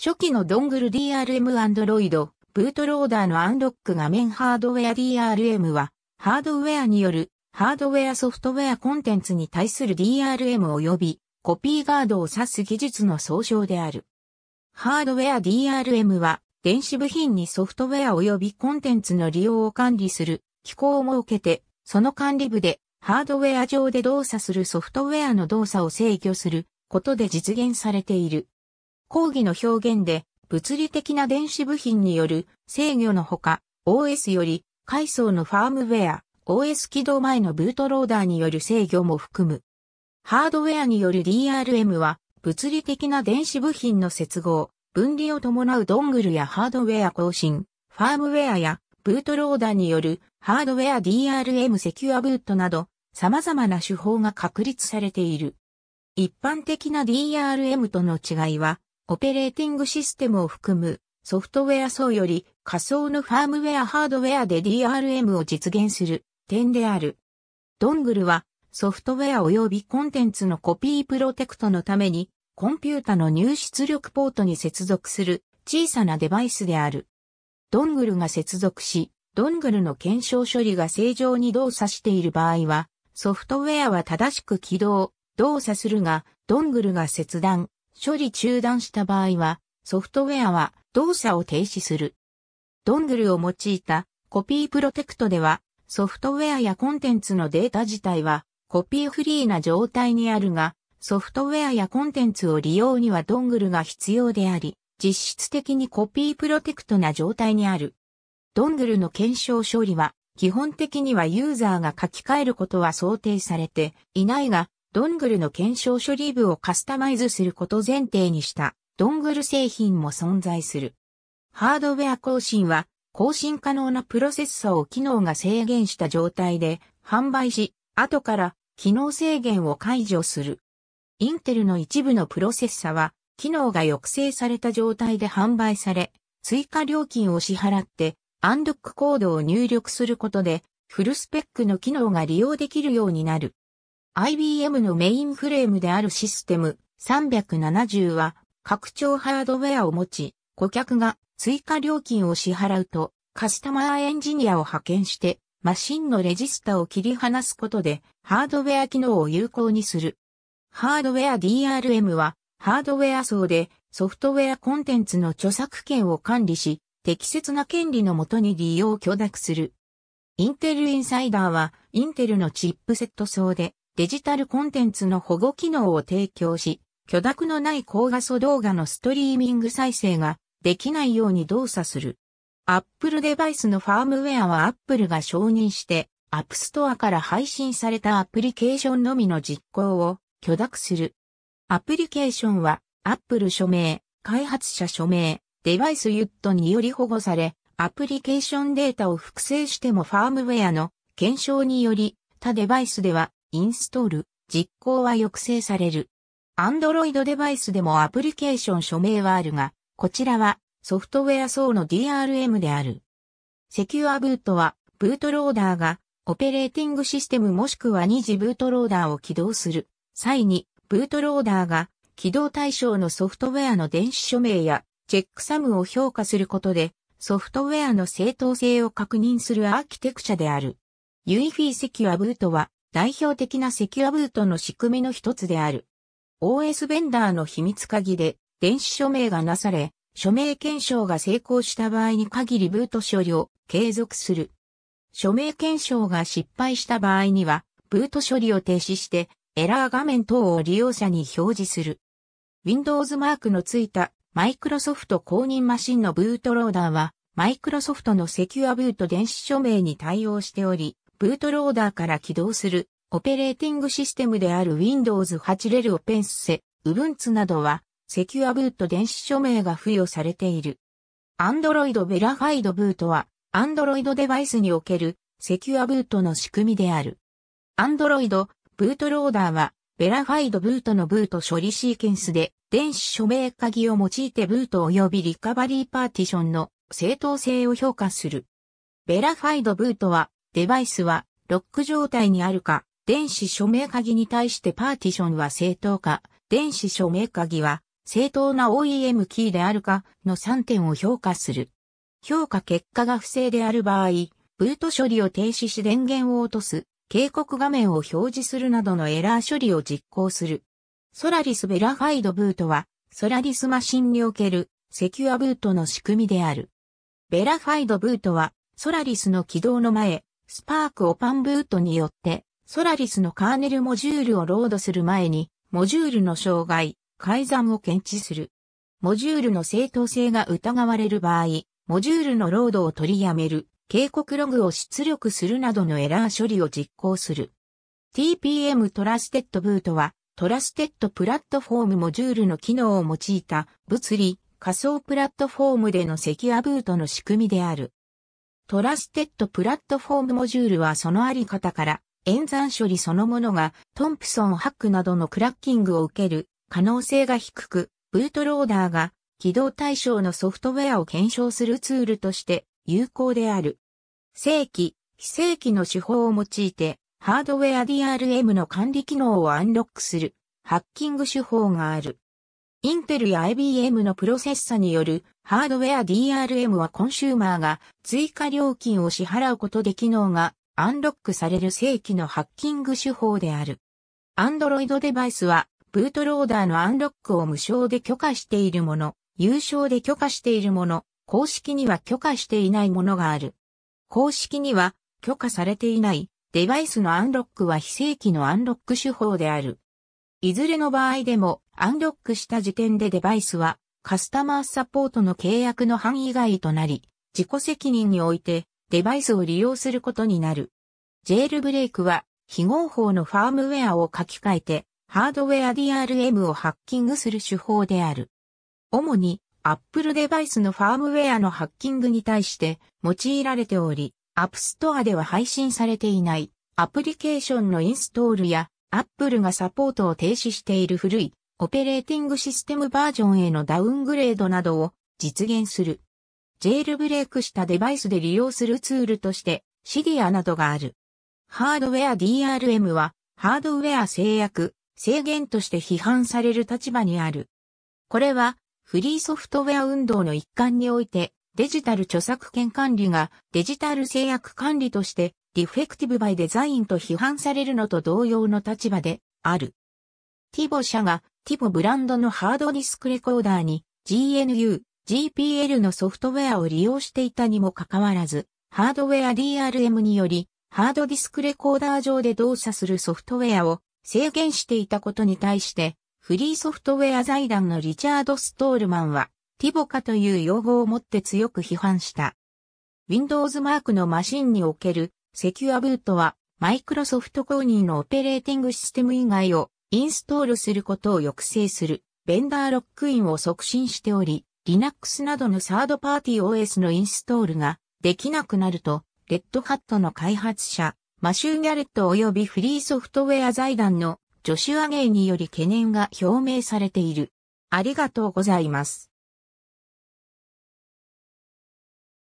初期のドングル d r m アンドロイド、ブートローダーのアンロック画面ハードウェア DRM は、ハードウェアによるハードウェアソフトウェアコンテンツに対する DRM 及びコピーガードを指す技術の総称である。ハードウェア DRM は電子部品にソフトウェア及びコンテンツの利用を管理する機構を設けて、その管理部でハードウェア上で動作するソフトウェアの動作を制御することで実現されている。講義の表現で、物理的な電子部品による制御のほか、OS より階層のファームウェア、OS 起動前のブートローダーによる制御も含む。ハードウェアによる DRM は、物理的な電子部品の接合、分離を伴うドングルやハードウェア更新、ファームウェアやブートローダーによるハードウェア DRM セキュアブートなど、様々な手法が確立されている。一般的な DRM との違いは、オペレーティングシステムを含むソフトウェア層より仮想のファームウェアハードウェアで DRM を実現する点である。ドングルはソフトウェア及びコンテンツのコピープロテクトのためにコンピュータの入出力ポートに接続する小さなデバイスである。ドングルが接続し、ドングルの検証処理が正常に動作している場合は、ソフトウェアは正しく起動、動作するが、ドングルが切断、処理中断した場合は、ソフトウェアは動作を停止する。ドングルを用いたコピープロテクトでは、ソフトウェアやコンテンツのデータ自体はコピーフリーな状態にあるが、ソフトウェアやコンテンツを利用にはドングルが必要であり、実質的にコピープロテクトな状態にある。ドングルの検証処理は、基本的にはユーザーが書き換えることは想定されていないが、ドングルの検証処理部をカスタマイズすること前提にしたドングル製品も存在する。ハードウェア更新は更新可能なプロセッサを機能が制限した状態で販売し、後から機能制限を解除する。インテルの一部のプロセッサは機能が抑制された状態で販売され、追加料金を支払ってアンドックコードを入力することでフルスペックの機能が利用できるようになる。IBM のメインフレームであるシステム370は拡張ハードウェアを持ち、顧客が追加料金を支払うとカスタマーエンジニアを派遣してマシンのレジスタを切り離すことでハードウェア機能を有効にする。ハードウェア DRM はハードウェア層でソフトウェアコンテンツの著作権を管理し、適切な権利のもとに利用を許諾する。インテルインサイダーはインテルのチップセット層でデジタルコンテンツの保護機能を提供し、許諾のない高画素動画のストリーミング再生ができないように動作する。Apple デバイスのファームウェアは Apple が承認して App Store から配信されたアプリケーションのみの実行を許諾する。アプリケーションは Apple 署名、開発者署名、デバイスユットにより保護され、アプリケーションデータを複製してもファームウェアの検証により他デバイスではインストール、実行は抑制される。Android デバイスでもアプリケーション署名はあるが、こちらはソフトウェア層の DRM である。セキュアブートは、ブートローダーが、オペレーティングシステムもしくは二次ブートローダーを起動する際に、ブートローダーが起動対象のソフトウェアの電子署名やチェックサムを評価することで、ソフトウェアの正当性を確認するアーキテクチャである。UEFI セキュアブートは、代表的なセキュアブートの仕組みの一つである。OS ベンダーの秘密鍵で電子署名がなされ、署名検証が成功した場合に限りブート処理を継続する。署名検証が失敗した場合には、ブート処理を停止してエラー画面等を利用者に表示する。Windows マークのついた Microsoft 公認マシンのブートローダーは、Microsoft のセキュアブート電子署名に対応しており、ブートローダーから起動するオペレーティングシステムである Windows 8レルオペンセ、Ubuntu などはセキュアブート電子署名が付与されている。Android ベラファイドブートは Android デバイスにおけるセキュアブートの仕組みである。Android ブートローダーはベラファイドブートのブート処理シーケンスで電子署名鍵を用いてブート及びリカバリーパーティションの正当性を評価する。ベラファイドブートはデバイスはロック状態にあるか、電子署名鍵に対してパーティションは正当か、電子署名鍵は正当な OEM キーであるかの3点を評価する。評価結果が不正である場合、ブート処理を停止し電源を落とす、警告画面を表示するなどのエラー処理を実行する。ソラリスベラファイドブートは、ソラリスマシンにおけるセキュアブートの仕組みである。ベラファイドブートは、ソラリスの起動の前、スパーク・オパンブートによって、ソラリスのカーネルモジュールをロードする前に、モジュールの障害、改ざんを検知する。モジュールの正当性が疑われる場合、モジュールのロードを取りやめる、警告ログを出力するなどのエラー処理を実行する。TPM トラステッドブートは、トラステッドプラットフォームモジュールの機能を用いた物理、仮想プラットフォームでのセキュアブートの仕組みである。トラステッドプラットフォームモジュールはそのあり方から、演算処理そのものがトンプソンハックなどのクラッキングを受ける可能性が低く、ブートローダーが起動対象のソフトウェアを検証するツールとして有効である。正規、非正規の手法を用いて、ハードウェア DRM の管理機能をアンロックする、ハッキング手法がある。インテルや IBM のプロセッサによるハードウェア DRM はコンシューマーが追加料金を支払うことで機能がアンロックされる正規のハッキング手法である。Android デバイスはブートローダーのアンロックを無償で許可しているもの、有償で許可しているもの、公式には許可していないものがある。公式には許可されていないデバイスのアンロックは非正規のアンロック手法である。いずれの場合でもアンロックした時点でデバイスはカスタマーサポートの契約の範囲外となり、自己責任においてデバイスを利用することになる。ジェールブレイクは非合法のファームウェアを書き換えてハードウェア DRM をハッキングする手法である。主に Apple デバイスのファームウェアのハッキングに対して用いられており、App Store では配信されていないアプリケーションのインストールや Apple がサポートを停止している古いオペレーティングシステムバージョンへのダウングレードなどを実現する。ジェールブレイクしたデバイスで利用するツールとしてシディアなどがある。ハードウェア DRM はハードウェア制約、制限として批判される立場にある。これはフリーソフトウェア運動の一環においてデジタル著作権管理がデジタル制約管理としてディフェクティブバイデザインと批判されるのと同様の立場である。ティボ社がティボブランドのハードディスクレコーダーに GNU、GPL のソフトウェアを利用していたにもかかわらず、ハードウェア DRM により、ハードディスクレコーダー上で動作するソフトウェアを制限していたことに対して、フリーソフトウェア財団のリチャード・ストールマンは、ティボカという用語をもって強く批判した。Windows マークのマシンにおけるセキュアブートは、マイクロソフト公認のオペレーティングシステム以外をインストールすることを抑制するベンダーロックインを促進しており、Linux などのサードパーティー OS のインストールができなくなると、レッドハットの開発者、マシュー・ギャレット及びフリーソフトウェア財団のジョシュア・ゲイにより懸念が表明されている。ありがとうございます。